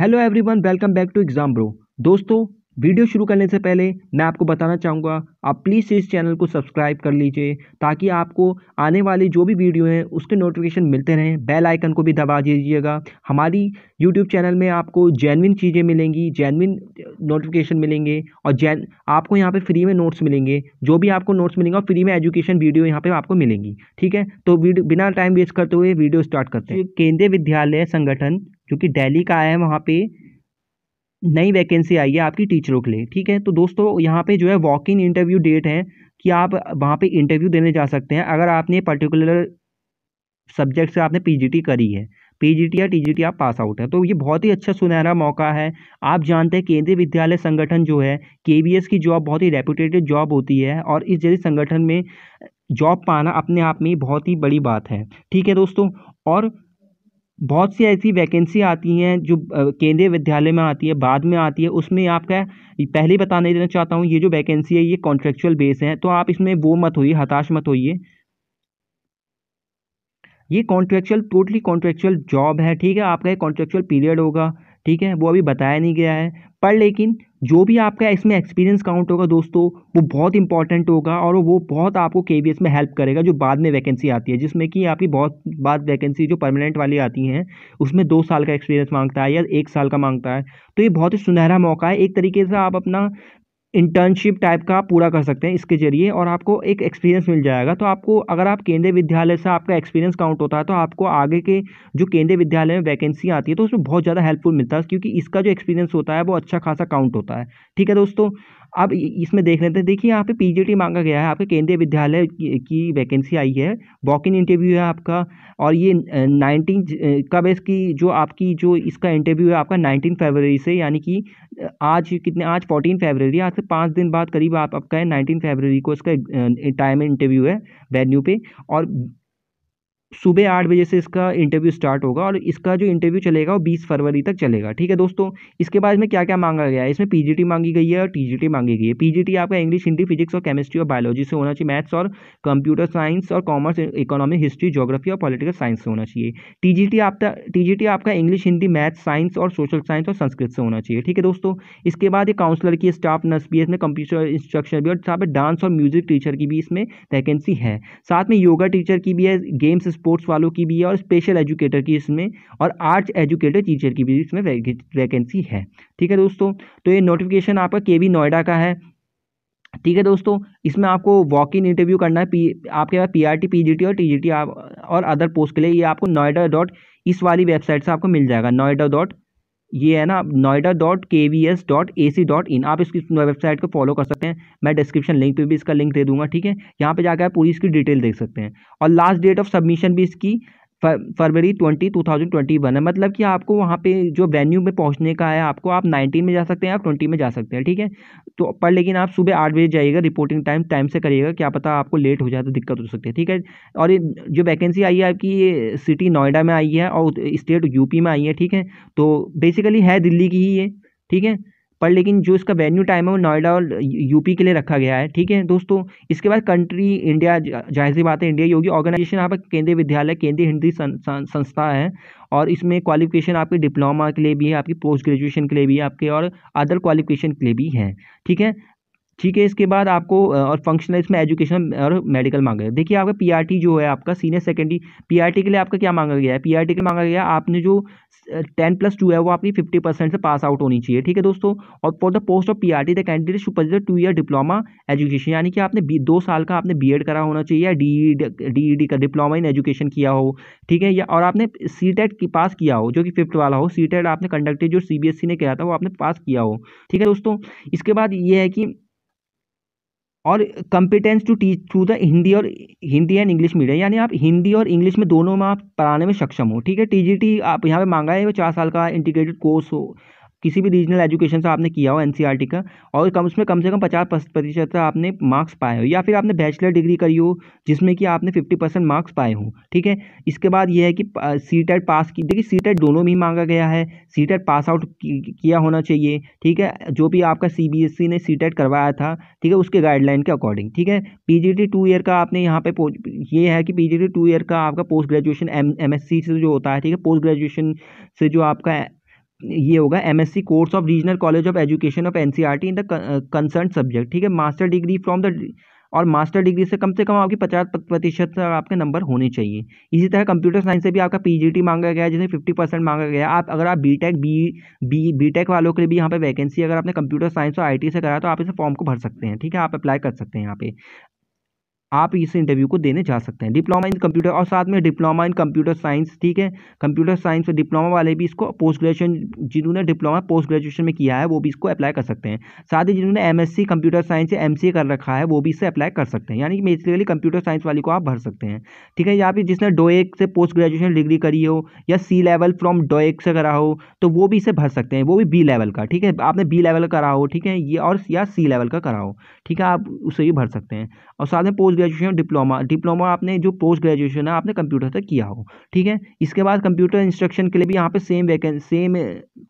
hello everyone welcome back to exam bro दोस्तों वीडियो शुरू करने से पहले मैं आपको बताना चाहूँगा आप प्लीज़ इस चैनल को सब्सक्राइब कर लीजिए ताकि आपको आने वाली जो भी वीडियो हैं उसके नोटिफिकेशन मिलते रहें बेल आइकन को भी दबा दीजिएगा हमारी यूट्यूब चैनल में आपको जैनविन चीज़ें मिलेंगी जैनविन नोटिफिकेशन मिलेंगे और जैन आपको यहाँ पर फ्री में नोट्स मिलेंगे जो भी आपको नोट्स मिलेंगे और फ्री में एजुकेशन वीडियो यहाँ पर आपको मिलेंगी ठीक है तो बिना टाइम वेस्ट करते हुए वीडियो स्टार्ट करते हैं केंद्रीय विद्यालय संगठन जो कि दिल्ली का आया है वहाँ पे नई वैकेंसी आई है आपकी टीचरों के लिए ठीक है तो दोस्तों यहाँ पे जो है वॉक इन इंटरव्यू डेट है कि आप वहाँ पे इंटरव्यू देने जा सकते हैं अगर आपने पर्टिकुलर सब्जेक्ट से आपने पीजीटी करी है पीजीटी या टीजीटी आप पास आउट है तो ये बहुत ही अच्छा सुनहरा मौका है आप जानते हैं केंद्रीय विद्यालय संगठन जो है के की जॉब बहुत ही रेपुटेटेड जॉब होती है और इस जैसे संगठन में जॉब पाना अपने आप में बहुत ही बड़ी बात है ठीक है दोस्तों और बहुत सी ऐसी वैकेंसी आती हैं जो केंद्रीय विद्यालय में आती है बाद में आती है उसमें आपका पहले ही बताने देना चाहता हूँ ये जो वैकेंसी है ये कॉन्ट्रेक्चुअल बेस है तो आप इसमें वो मत होइए हताश मत होइए ये कॉन्ट्रेक्चुअल टोटली कॉन्ट्रेक्चुअल जॉब है ठीक है आपका एक कॉन्ट्रेक्चुअल पीरियड होगा ठीक है वो अभी बताया नहीं गया है पर लेकिन जो भी आपका इसमें एक्सपीरियंस काउंट होगा दोस्तों वो बहुत इंपॉर्टेंट होगा और वो बहुत आपको के में हेल्प करेगा जो बाद में वैकेंसी आती है जिसमें कि आपकी बहुत बाद वैकेंसी जो परमानेंट वाली आती हैं उसमें दो साल का एक्सपीरियंस मांगता है या एक साल का मांगता है तो ये बहुत ही सुनहरा मौका है एक तरीके से आप अपना इंटर्नशिप टाइप का पूरा कर सकते हैं इसके जरिए और आपको एक एक्सपीरियंस मिल जाएगा तो आपको अगर आप केंद्रीय विद्यालय से आपका एक्सपीरियंस काउंट होता है तो आपको आगे के जो केंद्रीय विद्यालय में वैकेंसी आती है तो उसमें बहुत ज़्यादा हेल्पफुल मिलता है क्योंकि इसका जो एक्सपीरियंस होता है वो अच्छा खासा काउंट होता है ठीक है दोस्तों अब इसमें देख लेते हैं देखिए यहाँ पे पीजीटी मांगा गया है आपके केंद्रीय विद्यालय की वैकेंसी आई है वॉक इन इंटरव्यू है आपका और ये नाइनटीन कब इसकी जो आपकी जो इसका इंटरव्यू है आपका नाइनटीन फरवरी से यानी कि आज कितने आज फोर्टीन फेबररी आज से पाँच दिन बाद करीब आप आपका है नाइनटीन फेबररी को उसका टाइम इंटरव्यू है वेन्यू पे और सुबह आठ बजे से इसका इंटरव्यू स्टार्ट होगा और इसका जो इंटरव्यू चलेगा वो बीस फरवरी तक चलेगा ठीक है दोस्तों इसके बाद में क्या क्या मांगा गया है इसमें पीजीटी मांगी गई है और टीजीटी मांगी गई है पीजीटी आपका इंग्लिश हिंदी फिजिक्स और केमिस्ट्री और बायोलॉजी से होना चाहिए मैथ्स और कंप्यूटर साइंस और कॉमर्स इकोनॉमिक हिस्ट्री जोग्राफी और पॉलिटिकल साइंस से होना चाहिए टी आपका टी आपका इंग्लिश हिंदी मैथ्स साइंस और सोशल साइंस और संस्कृत से होना चाहिए ठीक है दोस्तों इसके बाद ये काउंसलर की स्टाफ नर्स भी इसमें कंप्यूटर इंस्ट्रक्शन भी और साथ में डांस और म्यूजिक टीचर की भी इसमें वैकेंसी है साथ में योगा टीचर की भी है गेम्स स्पोर्ट्स वालों की भी है और स्पेशल एजुकेटर की इसमें और आर्ट्स एजुकेटर टीचर की भी इसमें वैकेंसी है ठीक है दोस्तों तो ये नोटिफिकेशन आपका के वी नोएडा का है ठीक है दोस्तों इसमें आपको वॉक इन इंटरव्यू करना है पी आपके पास P R T P G T और टी जी टी आप और अदर पोस्ट के लिए ये आपको नोएडा डॉट इस वाली वेबसाइट से आपको मिल जाएगा नोएडा डॉट ये है ना Noida dot K V S dot A C dot in आप इसकी वेबसाइट को फॉलो कर सकते हैं मैं डिस्क्रिप्शन लिंक पे भी इसका लिंक दे दूंगा ठीक है यहाँ पे जाकर आप पूरी इसकी डिटेल देख सकते हैं और लास्ट डेट ऑफ सबमिशन भी इसकी फरवरी twenty two thousand twenty one है मतलब कि आपको वहाँ पे जो वेन्यू में पहुँचने का है आपको आप नाइनटीन में जा सकते हैं आप ट्वेंटी में जा सकते हैं ठीक है तो पर लेकिन आप सुबह आठ बजे जाइएगा रिपोर्टिंग टाइम टाइम से करिएगा क्या पता आपको लेट हो जाए तो दिक्कत हो सकती है ठीक है और ये जो वैकेंसी आई है आपकी ये सिटी नोएडा में आई है और स्टेट यूपी में आई है ठीक है तो बेसिकली है दिल्ली की ही ये ठीक है पर लेकिन जो इसका वेन्यू टाइम है वो नोएडा और यूपी के लिए रखा गया है ठीक है दोस्तों इसके बाद कंट्री इंडिया जाहिर सी बात है इंडिया योगी ऑर्गेनाइजेशन यहाँ पर केंद्रीय विद्यालय केंद्रीय हिंदी संस्था है और इसमें क्वालिफिकेशन आपके डिप्लोमा के लिए भी है आपकी पोस्ट ग्रेजुएशन के लिए भी है आपके और अदर क्वालिफिकेशन के लिए भी है ठीक है ठीक है इसके बाद आपको और फंक्शनल इसमें एजुकेशन और मेडिकल मांगा गया देखिए आपका पीआरटी जो है आपका सीनियर सेकेंडरी पीआरटी के लिए आपका क्या मांगा गया है पीआरटी के लिए मांगा गया आपने जो टेन प्लस टू है वो आपकी फिफ्टी परसेंट से पास आउट होनी चाहिए ठीक है दोस्तों और for the post of PRT the candidate शुपर टू ईयर डिप्लोमा एजुकेशन यानी कि आपने दो साल का आपने बीएड करा होना चाहिए या डी डी e e का डिप्लोमा इन एजुकेशन किया हो ठीक है या और आपने सी टेट पास किया हो जो कि फिफ्थ वाला हो सी टेट e आपने कंडक्टेड जो सी बी एस सी ने किया था वो आपने पास किया हो ठीक है दोस्तों इसके बाद ये है कि और competence to teach through the Hindi और हिंदी एंड इंग्लिश मीडियम यानी आप हिंदी और इंग्लिश में दोनों में आप पढ़ाने में सक्षम हो ठीक है टी जी टी आप यहाँ पे मांगा है चार साल का इंटीग्रेटेड कोर्स हो किसी भी रीजनल एजुकेशन से आपने किया हो एन का और कम उसमें कम से कम पचास प्रतिशत आपने मार्क्स पाए हो या फिर आपने बैचलर डिग्री करी हो जिसमें कि आपने फिफ्टी परसेंट मार्क्स पाए हों ठीक है इसके बाद यह है कि सी टेट पास की देखिए सी टेट दोनों में मांगा गया है सी टेट पास आउट किया होना चाहिए ठीक है जो भी आपका सी बी एस सी ने सी टेट करवाया था ठीक है उसके गाइडलाइन के अकॉर्डिंग ठीक है P G T two year का आपने यहाँ पे ये है कि P G T two year का आपका post graduation M M S C से जो होता है ठीक है पोस्ट ग्रेजुएशन से जो आपका ये होगा MSc course of regional college of education of NCERT in the concern subject ठीक है मास्टर डिग्री फ्रॉम द और मास्टर डिग्री से कम से कम आपकी पचास प्रतिशत आपके नंबर होने चाहिए इसी तरह कंप्यूटर साइंस से भी आपका पीजीटी मांगा गया है जिसमें फिफ्टी परसेंट मांगा गया आप अगर आप बीटेक बी बी बीटेक वालों के लिए भी यहाँ पे वैकेंसी अगर आपने कंप्यूटर साइंस और आईटी से करा तो आप इसे फॉर्म को भर सकते हैं ठीक है आप अप्लाई कर सकते हैं यहाँ पे आप इस इंटरव्यू को देने जा सकते हैं डिप्लोमा इन कंप्यूटर और साथ में डिप्लोमा इन कंप्यूटर साइंस ठीक है कंप्यूटर साइंस और डिप्लोमा वाले भी इसको पोस्ट ग्रेजुएशन जिन्होंने डिप्लोमा पोस्ट ग्रेजुएशन में किया है वो भी इसको अप्लाई कर सकते हैं साथ ही जिन्होंने एम कंप्यूटर साइंस या एम कर रखा है वो भी इसे अप्लाई कर सकते हैं यानी कि बेसिकली कंप्यूटर साइंस वाली को आप भर सकते हैं ठीक है या फिर जिसने डोएक e से पोस्ट ग्रेजुएशन डिग्री करी हो या सी लेवल फ्रॉम डोएक से करा हो तो वो भी इसे भर सकते हैं वो भी बी लेवल का ठीक है आपने बी लेवल का करा हो ठीक है ये और या सी लेवल का करा हो ठीक है आप उसे भी भर सकते हैं और साथ में पोस्ट ग्रेजुएशन डिप्लोमा डिप्लोमा आपने जो पोस्ट ग्रेजुएशन है आपने कंप्यूटर तक किया हो ठीक है इसके बाद कंप्यूटर इंस्ट्रक्शन के लिए भी यहाँ पे सेम वैकेंसी सेम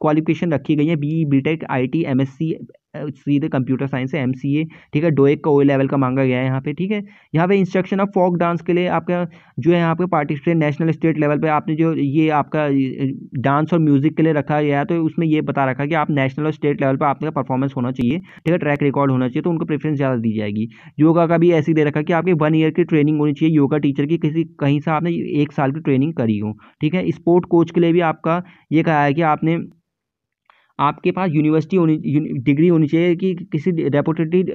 क्वालिफिकेशन रखी गई है B E B tech I T M S C सीधे कंप्यूटर साइंस से एम ठीक है डोएक का ओ लेवल का मांगा गया है यहाँ पे ठीक है यहाँ पे इंस्ट्रक्शन ऑफ फोक डांस के लिए आपका जो है यहाँ पे पार्टिसिपेट नेशनल स्टेट लेवल पे आपने जो ये आपका डांस और म्यूजिक के लिए रखा गया है तो उसमें ये बता रखा कि आप नेशनल और स्टेट लेवल पर आपका परफॉर्मेंस होना चाहिए ठीक है ट्रैक रिकॉर्ड होना चाहिए तो उनको प्रेफरेंस ज़्यादा दी जाएगी योगा का भी ऐसी दे रखा कि आपकी वन ईयर की ट्रेनिंग होनी चाहिए योगा टीचर की किसी कहीं से आपने एक साल की ट्रेनिंग करी हो ठीक है स्पोर्ट कोच के लिए भी आपका ये कहा है कि आपने आपके पास यूनिवर्सिटी होनी डिग्री होनी चाहिए कि किसी रेपुटेड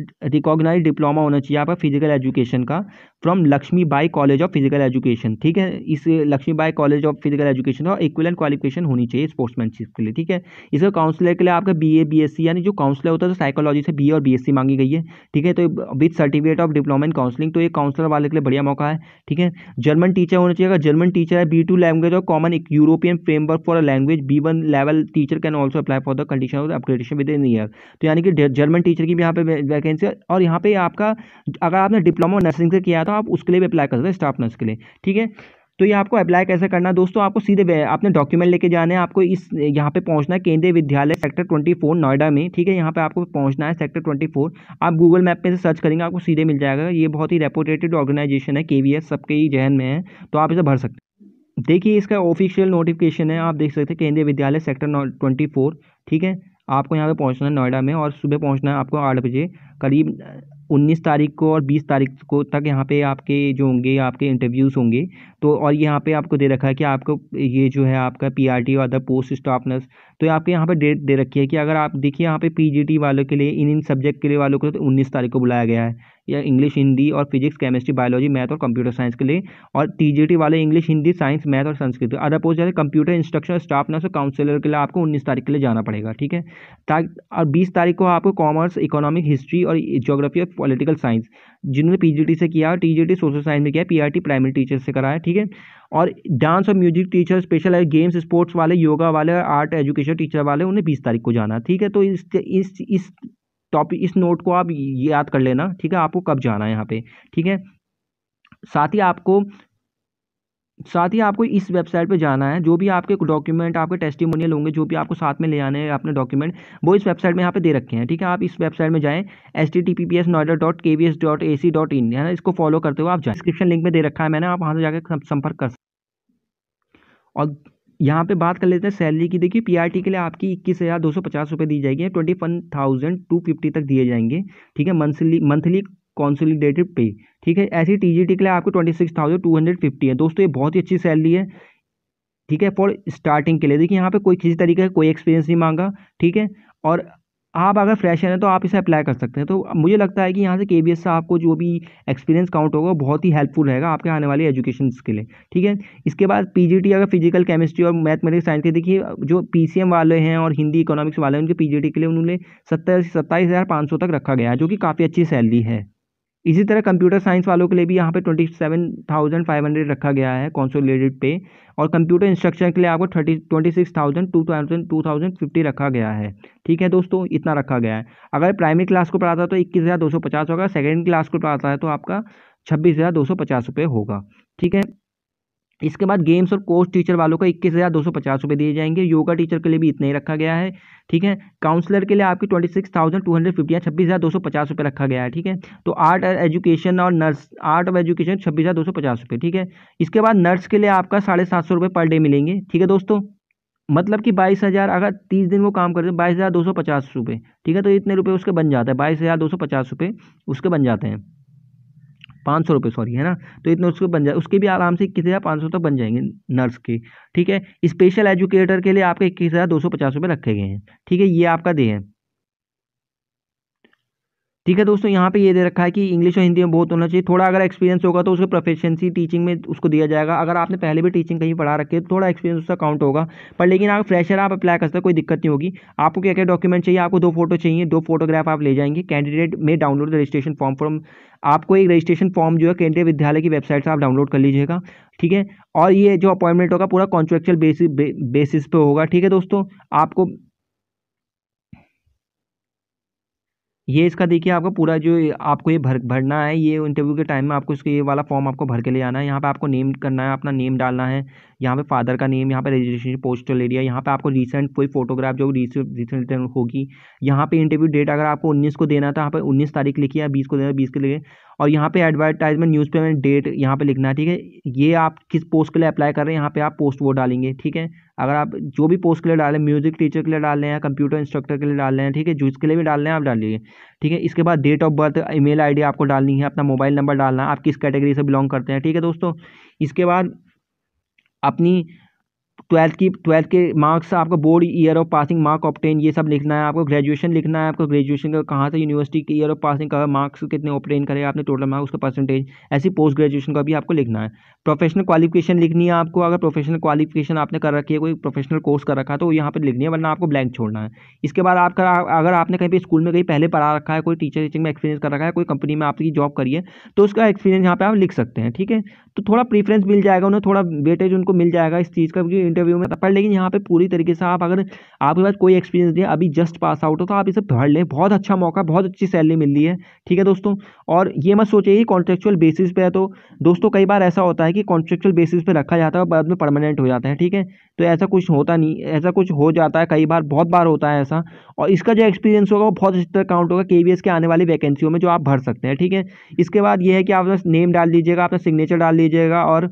रिकॉग्नाइज डिप्लोमा होना चाहिए आपका फिजिकल एजुकेशन का from Lakshmi Bai college of physical education ठीक है इस Lakshmi Bai college of physical education का इक्वलेंट क्वालिफिकेशन होनी चाहिए स्पोर्ट्समैनशिप के लिए ठीक है इसका काउंसलर के लिए आपका B A B S C यानी जो काउंसलर होता है तो साइकोलॉजी से बी ए और बी एस सी मांगी गई है ठीक है तो with certificate of diploma in counselling तो ये काउंसलर वाले के लिए बढ़िया मौका है ठीक है जर्मन टीचर होना चाहिए अगर जर्मन टीचर है बी टू लैंग्वेज और कॉमन एक European framework for a language B one level teacher can also apply for the condition of upgradation within year तो यानी कि जर्मन टीचर की भी यहाँ पे वैकेंसी और यहाँ पे आपका अगर आपने डिप्लोमा नर्सिंग से किया था तो आप उसके लिए भी अप्लाई कर सकते हैं स्टाफ नर्स के लिए ठीक है तो ये आपको अप्लाई कैसे करना है दोस्तों आपको सीधे आपने डॉक्यूमेंट लेके जाना है आपको इस यहाँ पे पहुँचना है केंद्रीय विद्यालय सेक्टर ट्वेंटी फोर नोएडा में ठीक है यहाँ पे आपको पहुँचना है सेक्टर ट्वेंटी फोर आप गूगल मैप पे से सर्च करेंगे आपको सीधे मिल जाएगा ये बहुत ही रेपुटेटेड ऑर्गेनाइजेशन है के सबके ही जहन में है तो आप इसे भर सकते हैं देखिए इसका ऑफिशियल नोटिफिकेशन है आप देख सकते हैं केंद्रीय विद्यालय सेक्टर ट्वेंटी ठीक है आपको यहाँ पे पहुँचना है नोएडा में और सुबह पहुँचना है आपको आठ बजे करीब उन्नीस तारीख को और बीस तारीख को तक यहाँ पे आपके जो होंगे आपके इंटरव्यूज़ होंगे तो और यहाँ पे आपको दे रखा है कि आपको ये जो है आपका पीआरटी और अदर पोस्ट स्टाफनर्स तो आपके यहाँ पे डेट दे, दे रखी है कि अगर आप देखिए यहाँ पे पीजीटी वालों के लिए इन इन सब्जेक्ट के लिए वालों को तो उन्नीस तारीख को बुलाया गया है या इंग्लिश हिंदी और फिजिक्स केमिस्ट्री बायोलॉजी मैथ और कंप्यूटर साइंस के लिए और टी वाले इंग्लिश हिंदी साइंस मैथ और संस्कृत अदर पोस्ट जैसे कंप्यूटर इंस्ट्रक्शन स्टाफ नर्स और काउंसिलर के लिए आपको उन्नीस तारीख के लिए जाना पड़ेगा ठीक है ताकि और बीस तारीख को आपको कॉमर्स इकोनॉमिक हिस्ट्री और जोग्राफी और पॉलिटिकल साइंस जिन्होंने पी से किया टी सोशल साइंस में किया टी प्राइमरी टीचर से कराया ठीक है और डांस और म्यूजिक टीचर स्पेशल है गेम्स स्पोर्ट्स वाले योगा वाले आर्ट एजुकेशन टीचर वाले उन्हें बीस तारीख को जाना ठीक है तो इस इस इस टॉपिक इस नोट को आप याद कर लेना ठीक है आपको कब जाना है यहाँ पे ठीक है साथ ही आपको साथ ही आपको इस वेबसाइट पे जाना है जो भी आपके डॉक्यूमेंट आपके टेस्टिमोनियल होंगे जो भी आपको साथ में ले आने हैं अपने डॉक्यूमेंट वो इस वेबसाइट में यहाँ पे दे रखे हैं ठीक है आप इस वेबसाइट में जाएं S T T P P S Noida dot K V S dot A C dot in है ना इसको फॉलो करते हुए आप जाए डिस्क्रिप्शन लिंक में दे रखा है मैंने आप वहाँ से जाकर संपर्क कर और यहाँ पे बात कर लेते हैं सैलरी की देखिए पीआरटी के लिए आपकी इक्कीस हज़ार दो सौ पचास रुपये दी जाएगी twenty one thousand two fifty तक दिए जाएंगे ठीक है मंथली मंथली कॉन्सोलिडेटेड पे ठीक है ऐसी टीजीटी के लिए आपको twenty six thousand two hundred fifty है दोस्तों ये बहुत ही अच्छी सैलरी है ठीक है फॉर स्टार्टिंग के लिए देखिए यहाँ पे कोई किसी तरीके का कोई एक्सपीरियंस नहीं मांगा ठीक है और आप अगर फ्रेशर हैं तो आप इसे अप्लाई कर सकते हैं तो मुझे लगता है कि यहाँ से के से आपको जो भी एक्सपीरियंस काउंट होगा बहुत ही हेल्पफुल रहेगा आपके आने वाली एजुकेशन के लिए ठीक है इसके बाद पीजीटी अगर फिजिकल केमिस्ट्री और मैथमेटिक्स साइंस के देखिए जो पीसीएम वाले हैं और हिंदी इकोनॉमिक्स वाले हैं उनके पी के लिए उन्होंने सत्तर से सत्ताईस हज़ार पाँच सौ तक रखा गया है जो कि काफ़ी अच्छी सैलरी है इसी तरह कंप्यूटर साइंस वालों के लिए भी यहाँ पे twenty seven thousand five hundred रखा गया है कॉन्सोलेटेड पे और कंप्यूटर इंस्ट्रक्शन के लिए आपको thirty twenty six thousand two thousand two thousand fifty रखा गया है ठीक है दोस्तों इतना रखा गया है अगर प्राइमरी क्लास को पढ़ाता है तो इक्कीस हज़ार दो सौ पचास होगा सेकेंड क्लास को पढ़ाता है तो आपका छब्बीस हज़ार दो सौ पचास रुपये होगा ठीक है इसके बाद गेम्स और कोर्स टीचर वालों को इक्कीस हज़ार दो सौ पचास रुपये दिए जाएंगे योगा टीचर के लिए भी इतना ही रखा गया है ठीक है काउंसलर के लिए आपकी twenty six thousand two hundred fifty या छब्बीस हज़ार दो सौ पचास रुपये रखा गया है ठीक है तो आर्ट एजुकेशन और नर्स आर्ट ऑफ एजुकेशन छब्बीस हज़ार दो सौ पचास रुपये ठीक है इसके बाद नर्स के लिए आपका साढ़े सात सौ रुपये पर डे मिलेंगे ठीक है दोस्तों मतलब कि बाईस हज़ार अगर तीस दिन वो काम करते हैं बाईस हज़ार दो सौ पचास रुपये ठीक है तो इतने रुपये उसके बन जाते हैं बाईस हज़ार दो सौ पचास रुपये उसके बन जाते हैं पाँच सौ रुपये सॉरी है ना तो इतने उसके बन जाए उसके भी आराम से इक्कीस हज़ार पाँच सौ तक तो बन जाएंगे नर्स के ठीक है स्पेशल एजुकेटर के लिए आपके इक्कीस हज़ार दो सौ पचास रुपये रखे गए हैं ठीक है ये आपका दे है ठीक है दोस्तों यहाँ पे ये दे रखा है कि इंग्लिश और हिंदी में बहुत होना चाहिए थोड़ा अगर एक्सपीरियंस होगा तो उसके प्रोफेशनसी टीचिंग में उसको दिया जाएगा अगर आपने पहले भी टीचिंग कहीं पढ़ा रखी है तो थोड़ा एक्सपीरियंस उसका काउंट होगा पर लेकिन अगर फ्रेशर आप अप्लाई कर सकते हैं कोई दिक्कत नहीं होगी आपको क्या क्या डॉक्यूमेंट चाहिए आपको दो फोटो चाहिए दो फोटोग्राफ आप ले जाएंगे कैंडिडेट में डाउनलोड रजिस्ट्रेशन फॉर्म फॉर्म आपको एक रजिस्ट्रेशन फॉर्म जो है केंद्रीय विद्यालय की वेबसाइट से आप डाउनलोड कर लीजिएगा ठीक है और ये जो अपॉइंटमेंट होगा पूरा कॉन्ट्रेक्चुअल बेसिस बेसिस पे होगा ठीक है दोस्तों आपको ये इसका देखिए आपका पूरा जो आपको ये भर भरना है ये इंटरव्यू के टाइम में आपको इसको ये वाला फॉर्म आपको भर के ले आना है यहाँ पे आपको नेम करना है अपना नेम डालना है यहाँ पे फादर का नेम यहाँ पे रजिस्ट्रेशन पोस्टल एरिया यहाँ पे आपको रीसेंट कोई फोटोग्राफ जो रिसेंट होगी यहाँ पे इंटरव्यू डेट अगर आपको उन्नीस को देना था तो यहाँ पर उन्नीस तारीख लिखी है बीस को देना बीस के लिए और यहाँ पे एडवर्टाइजमेंट न्यूज़ पेमेंट डेट यहाँ पे लिखना है ठीक है ये आप किस पोस्ट के लिए अप्लाई कर रहे हैं यहाँ पे आप पोस्ट वो डालेंगे ठीक है अगर आप जो भी पोस्ट के लिए डालें म्यूज़िक टीचर के लिए डाल रहे हैं कंप्यूटर इंस्ट्रक्टर के लिए डाल रहे हैं ठीक है जिसके लिए भी डाल रहे हैं आप डालिए ठीक है इसके बाद date of birth email आपको डालनी है अपना मोबाइल नंबर डालना आप किस कैटेगरी से बिलोंग करते हैं ठीक है दोस्तों इसके बाद अपनी ट्वेल्थ की ट्वेल्थ के मार्क्स आपका board year of passing mark obtain ये सब लिखना है आपको ग्रेजुएशन लिखना है आपको ग्रेजुएशन का कहाँ से यूनिवर्सिटी के ईयर ऑफ पासिंग का मार्क्स कितने ऑप्टेन करे आपने टोटल मार्क्स उसका परसेंटेज ऐसी पोस्ट ग्रेजुएशन का भी आपको लिखना है प्रोफेशनल क्वालिफिकेशन लिखनी है आपको अगर प्रोफेशनल क्वालिफिकेशन आपने कर रखी है कोई प्रोफेशनल कोर्स कर रखा है तो यहाँ पर लिखनी है वरना आपको ब्लैंक छोड़ना है इसके बाद आपका अगर आपने कहीं पर स्कूल में कहीं पहले पढ़ा रखा है कोई टीचर टीचिंग में एक्सपीरियंस कर रखा है कोई कंपनी में आपकी जॉब करिए तो उसका एक्सपीरियंस यहाँ पर आप लिख सकते हैं ठीक है तो थोड़ा प्रीफ्रेंस मिल जाएगा उन्हें थोड़ा वेटेज उनको मिल जाएगा इस चीज़ का क्योंकि इंटरव्यू में पढ़ लेकिन यहाँ पे पूरी तरीके से आप अगर आपके पास कोई एक्सपीरियंस नहीं है अभी जस्ट पास आउट हो तो आप इसे भर लें बहुत अच्छा मौका बहुत अच्छी सैलरी मिल रही है ठीक है दोस्तों और ये मत सोचिए कि कॉन्ट्रेक्चुअल बेसिस पे है तो दोस्तों कई बार ऐसा होता है कि कॉन्ट्रेक्चुअल बेसिस पर रखा जाता है और बाद में परमानेंट हो जाता है ठीक है तो ऐसा कुछ होता नहीं ऐसा कुछ हो जाता है कई बार बहुत बार होता है ऐसा और इसका जो एक्सपीरियंस होगा वो बहुत अच्छी तरह काउंट होगा के के आने वाली वैकेंसियों में जो आप भर सकते हैं ठीक है इसके बाद ये है कि आप नेम डाल दीजिएगा अपना सिग्नेचर डाल दीजिएगा और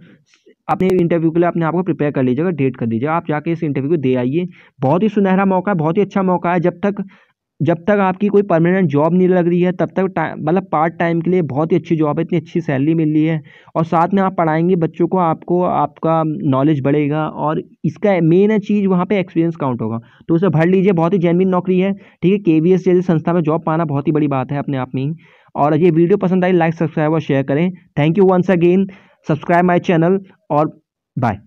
अपने इंटरव्यू के लिए अपने आपको प्रिपेयर कर लीजिएगा डेट कर दीजिएगा आप जाके इस इंटरव्यू को दे आइए बहुत ही सुनहरा मौका है बहुत ही अच्छा मौका है जब तक जब तक आपकी कोई परमानेंट जॉब नहीं लग रही है तब तक टाइम मतलब पार्ट टाइम के लिए बहुत ही अच्छी जॉब है इतनी अच्छी सैलरी मिल रही है और साथ में आप पढ़ाएंगे बच्चों को आपको आपका नॉलेज बढ़ेगा और इसका मेन चीज़ वहाँ पे एक्सपीरियंस काउंट होगा तो उसे भर लीजिए बहुत ही जेनविन नौकरी है ठीक है के वी एस जैसी संस्था में जॉब पाना बहुत ही बड़ी बात है अपने आप में ही और ये वीडियो पसंद आई लाइक सब्सक्राइब और शेयर करें thank you once again subscribe my channel और बाय